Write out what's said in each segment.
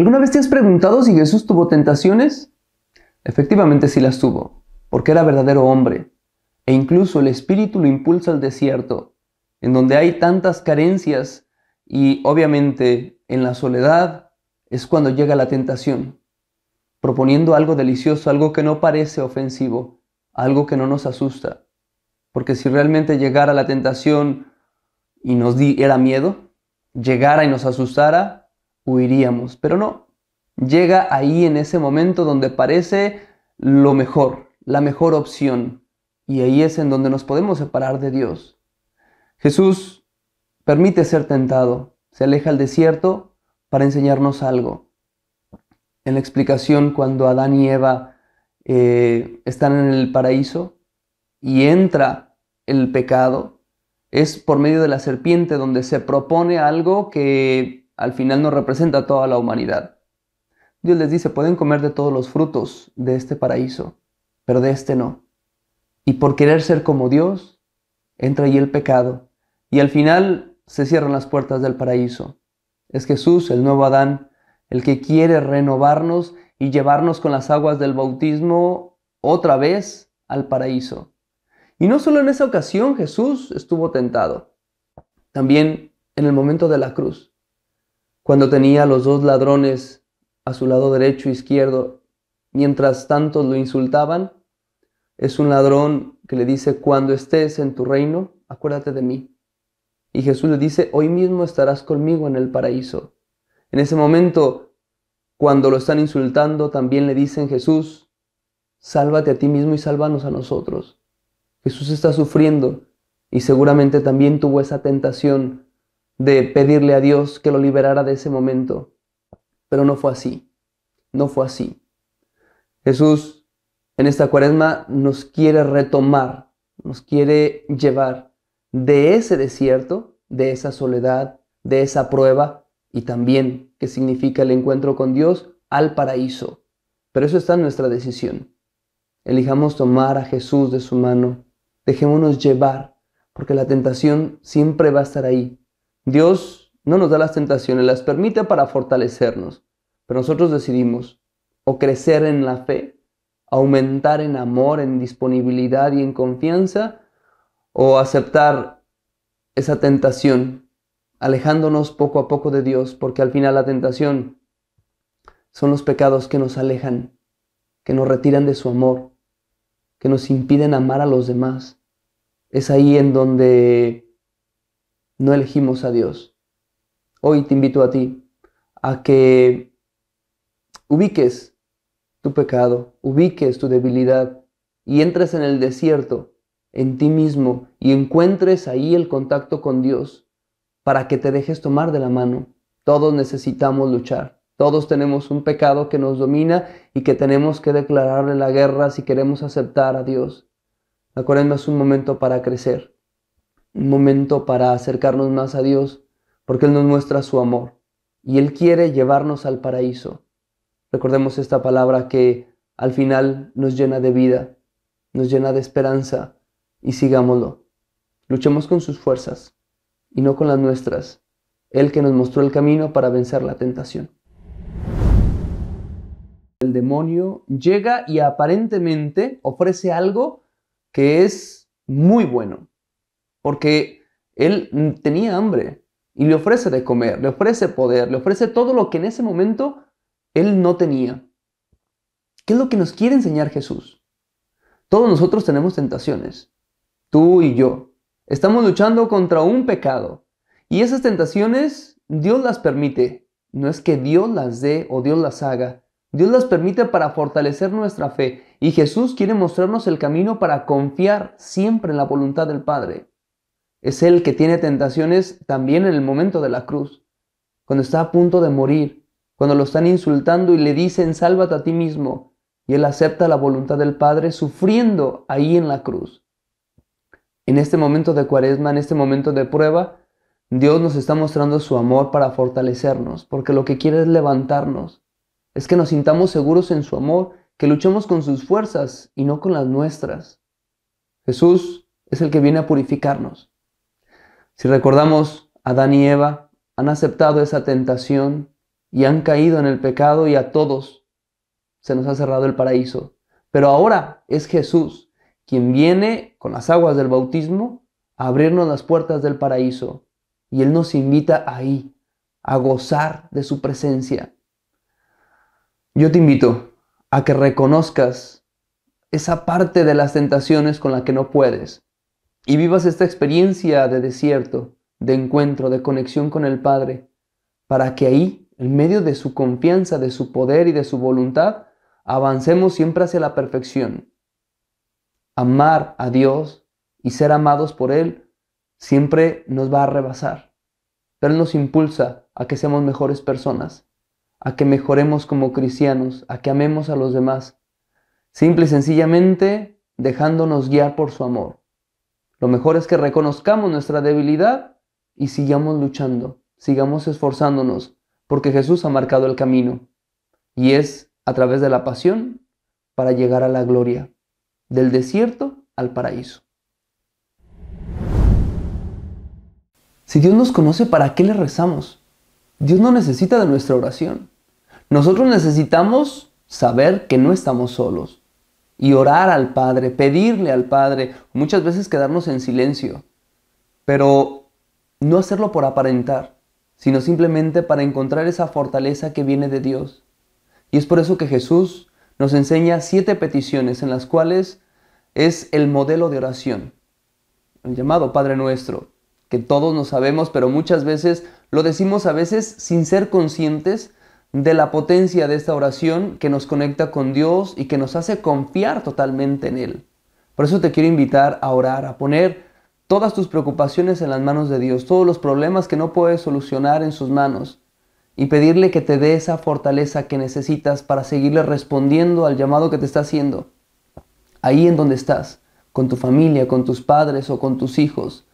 ¿Alguna vez te has preguntado si Jesús tuvo tentaciones? Efectivamente sí las tuvo, porque era verdadero hombre, e incluso el Espíritu lo impulsa al desierto, en donde hay tantas carencias y obviamente en la soledad es cuando llega la tentación, proponiendo algo delicioso, algo que no parece ofensivo, algo que no nos asusta, porque si realmente llegara la tentación y nos diera miedo, llegara y nos asustara, huiríamos. Pero no, llega ahí en ese momento donde parece lo mejor, la mejor opción. Y ahí es en donde nos podemos separar de Dios. Jesús permite ser tentado, se aleja al desierto para enseñarnos algo. En la explicación cuando Adán y Eva eh, están en el paraíso y entra el pecado, es por medio de la serpiente donde se propone algo que al final no representa a toda la humanidad. Dios les dice, pueden comer de todos los frutos de este paraíso, pero de este no. Y por querer ser como Dios, entra ahí el pecado. Y al final se cierran las puertas del paraíso. Es Jesús, el nuevo Adán, el que quiere renovarnos y llevarnos con las aguas del bautismo otra vez al paraíso. Y no solo en esa ocasión Jesús estuvo tentado, también en el momento de la cruz cuando tenía los dos ladrones a su lado derecho e izquierdo, mientras tantos lo insultaban, es un ladrón que le dice, cuando estés en tu reino, acuérdate de mí. Y Jesús le dice, hoy mismo estarás conmigo en el paraíso. En ese momento, cuando lo están insultando, también le dicen, Jesús, sálvate a ti mismo y sálvanos a nosotros. Jesús está sufriendo y seguramente también tuvo esa tentación de pedirle a Dios que lo liberara de ese momento. Pero no fue así, no fue así. Jesús en esta cuaresma nos quiere retomar, nos quiere llevar de ese desierto, de esa soledad, de esa prueba y también que significa el encuentro con Dios al paraíso. Pero eso está en nuestra decisión. Elijamos tomar a Jesús de su mano, dejémonos llevar, porque la tentación siempre va a estar ahí, Dios no nos da las tentaciones, las permite para fortalecernos, pero nosotros decidimos o crecer en la fe, aumentar en amor, en disponibilidad y en confianza, o aceptar esa tentación, alejándonos poco a poco de Dios, porque al final la tentación son los pecados que nos alejan, que nos retiran de su amor, que nos impiden amar a los demás. Es ahí en donde no elegimos a Dios. Hoy te invito a ti a que ubiques tu pecado, ubiques tu debilidad y entres en el desierto, en ti mismo, y encuentres ahí el contacto con Dios para que te dejes tomar de la mano. Todos necesitamos luchar. Todos tenemos un pecado que nos domina y que tenemos que declararle la guerra si queremos aceptar a Dios. La es un momento para crecer, un momento para acercarnos más a Dios, porque Él nos muestra su amor y Él quiere llevarnos al paraíso. Recordemos esta palabra que al final nos llena de vida, nos llena de esperanza y sigámoslo. Luchemos con sus fuerzas y no con las nuestras. Él que nos mostró el camino para vencer la tentación. El demonio llega y aparentemente ofrece algo que es muy bueno, porque él mm, tenía hambre y le ofrece de comer, le ofrece poder, le ofrece todo lo que en ese momento él no tenía. ¿Qué es lo que nos quiere enseñar Jesús? Todos nosotros tenemos tentaciones, tú y yo. Estamos luchando contra un pecado y esas tentaciones Dios las permite. No es que Dios las dé o Dios las haga, Dios las permite para fortalecer nuestra fe y Jesús quiere mostrarnos el camino para confiar siempre en la voluntad del Padre es el que tiene tentaciones también en el momento de la cruz, cuando está a punto de morir, cuando lo están insultando y le dicen, sálvate a ti mismo, y él acepta la voluntad del Padre sufriendo ahí en la cruz. En este momento de cuaresma, en este momento de prueba, Dios nos está mostrando su amor para fortalecernos, porque lo que quiere es levantarnos, es que nos sintamos seguros en su amor, que luchemos con sus fuerzas y no con las nuestras. Jesús es el que viene a purificarnos. Si recordamos, Adán y Eva han aceptado esa tentación y han caído en el pecado y a todos se nos ha cerrado el paraíso. Pero ahora es Jesús quien viene con las aguas del bautismo a abrirnos las puertas del paraíso y Él nos invita ahí a gozar de su presencia. Yo te invito a que reconozcas esa parte de las tentaciones con la que no puedes, y vivas esta experiencia de desierto, de encuentro, de conexión con el Padre, para que ahí, en medio de su confianza, de su poder y de su voluntad, avancemos siempre hacia la perfección. Amar a Dios y ser amados por Él siempre nos va a rebasar, pero Él nos impulsa a que seamos mejores personas, a que mejoremos como cristianos, a que amemos a los demás, simple y sencillamente dejándonos guiar por su amor. Lo mejor es que reconozcamos nuestra debilidad y sigamos luchando, sigamos esforzándonos, porque Jesús ha marcado el camino y es a través de la pasión para llegar a la gloria, del desierto al paraíso. Si Dios nos conoce, ¿para qué le rezamos? Dios no necesita de nuestra oración. Nosotros necesitamos saber que no estamos solos, y orar al Padre, pedirle al Padre, muchas veces quedarnos en silencio, pero no hacerlo por aparentar, sino simplemente para encontrar esa fortaleza que viene de Dios. Y es por eso que Jesús nos enseña siete peticiones en las cuales es el modelo de oración, el llamado Padre Nuestro, que todos nos sabemos, pero muchas veces lo decimos a veces sin ser conscientes de la potencia de esta oración que nos conecta con Dios y que nos hace confiar totalmente en Él. Por eso te quiero invitar a orar, a poner todas tus preocupaciones en las manos de Dios, todos los problemas que no puedes solucionar en sus manos y pedirle que te dé esa fortaleza que necesitas para seguirle respondiendo al llamado que te está haciendo. Ahí en donde estás, con tu familia, con tus padres o con tus hijos,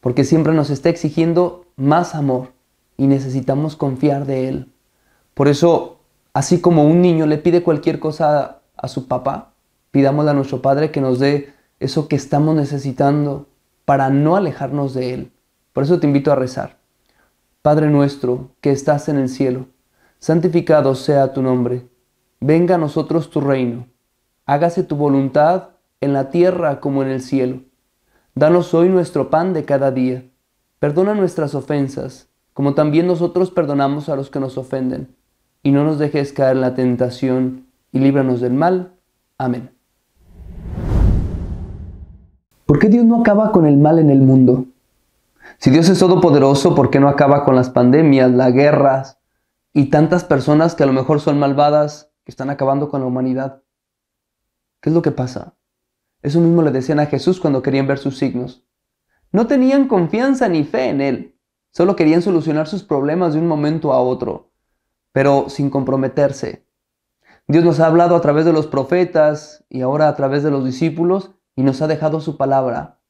porque siempre nos está exigiendo más amor y necesitamos confiar de Él. Por eso, así como un niño le pide cualquier cosa a, su papá, pidámosle a nuestro Padre que nos dé eso que estamos necesitando para no alejarnos de Él. Por eso te invito a rezar. Padre nuestro que estás en el cielo, santificado sea tu nombre. Venga a nosotros tu reino. Hágase tu voluntad en la tierra como en el cielo. Danos hoy nuestro pan de cada día. Perdona nuestras ofensas, como también nosotros perdonamos a los que nos ofenden y no nos dejes caer en la tentación, y líbranos del mal. Amén. ¿Por qué Dios no acaba con el mal en el mundo? Si Dios es todopoderoso, ¿por qué no acaba con las pandemias, las guerras y tantas personas que a lo mejor son malvadas, que están acabando con la humanidad? ¿Qué es lo que pasa? Eso mismo le decían a Jesús cuando querían ver sus signos. No tenían confianza ni fe en Él, solo querían solucionar sus problemas de un momento a otro pero sin comprometerse. Dios nos ha hablado a través de los profetas y ahora a través de los discípulos y nos ha dejado su palabra.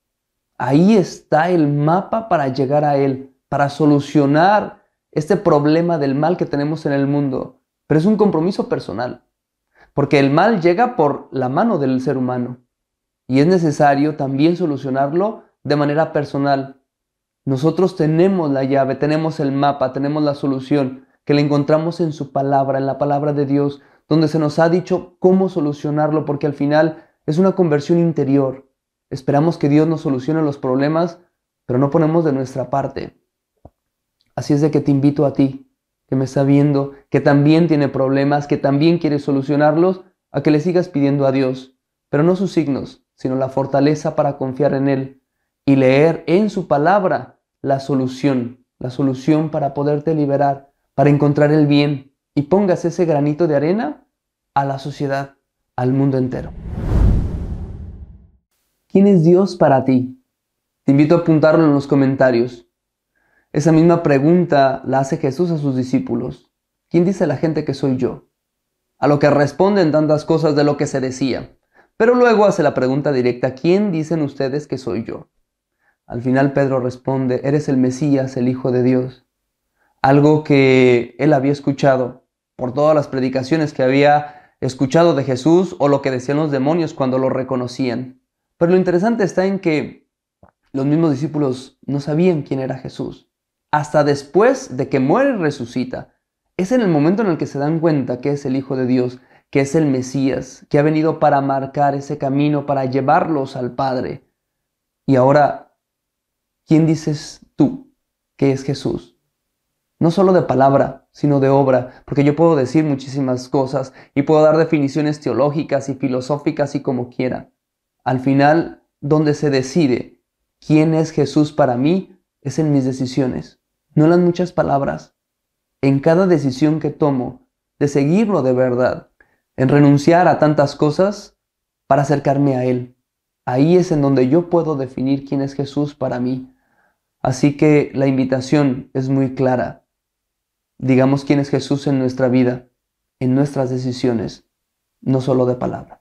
Ahí está el mapa para llegar a Él, para solucionar este problema del mal que tenemos en el mundo. Pero es un compromiso personal, porque el mal llega por la mano del ser humano y es necesario también solucionarlo de manera personal. Nosotros tenemos la llave, tenemos el mapa, tenemos la solución, que la encontramos en su palabra, en la palabra de Dios, donde se nos ha dicho cómo solucionarlo, porque al final es una conversión interior. Esperamos que Dios nos solucione los problemas, pero no ponemos de nuestra parte. Así es de que te invito a ti, que me está viendo, que también tiene problemas, que también quiere solucionarlos, a que le sigas pidiendo a Dios, pero no sus signos, sino la fortaleza para confiar en Él y leer en su palabra la solución, la solución para poderte liberar para encontrar el bien y pongas ese granito de arena a la sociedad, al mundo entero. ¿Quién es Dios para ti? Te invito a apuntarlo en los comentarios. Esa misma pregunta la hace Jesús a sus discípulos. ¿Quién dice la gente que soy yo? A lo que responden tantas cosas de lo que se decía. Pero luego hace la pregunta directa, ¿quién dicen ustedes que soy yo? Al final Pedro responde, eres el Mesías, el Hijo de Dios algo que él había escuchado por todas las predicaciones que había escuchado de Jesús o lo que decían los demonios cuando lo reconocían. Pero lo interesante está en que los mismos discípulos no sabían quién era Jesús. Hasta después de que muere y resucita, es en el momento en el que se dan cuenta que es el Hijo de Dios, que es el Mesías, que ha venido para marcar ese camino, para llevarlos al Padre. Y ahora, ¿quién dices tú que es Jesús? no solo de palabra, sino de obra, porque yo puedo decir muchísimas cosas y puedo dar definiciones teológicas y filosóficas y como quiera. Al final, donde se decide quién es Jesús para mí es en mis decisiones, no en las muchas palabras. En cada decisión que tomo de seguirlo de verdad, en renunciar a tantas cosas para acercarme a Él. Ahí es en donde yo puedo definir quién es Jesús para mí. Así que la invitación es muy clara Digamos quién es Jesús en nuestra vida, en nuestras decisiones, no solo de palabra.